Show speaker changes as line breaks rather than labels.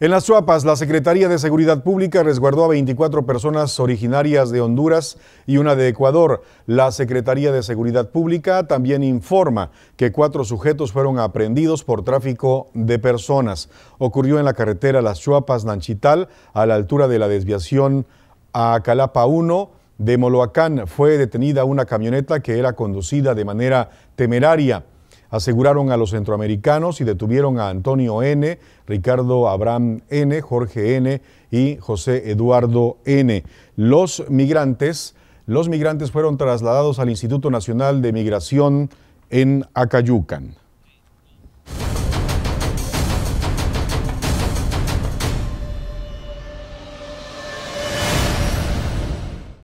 En las Chuapas, la Secretaría de Seguridad Pública resguardó a 24 personas originarias de Honduras y una de Ecuador. La Secretaría de Seguridad Pública también informa que cuatro sujetos fueron aprehendidos por tráfico de personas. Ocurrió en la carretera Las Chuapas-Nanchital, a la altura de la desviación a Calapa 1 de Moloacán. Fue detenida una camioneta que era conducida de manera temeraria aseguraron a los centroamericanos y detuvieron a Antonio N., Ricardo Abraham N., Jorge N. y José Eduardo N. Los migrantes, los migrantes fueron trasladados al Instituto Nacional de Migración en Acayucan.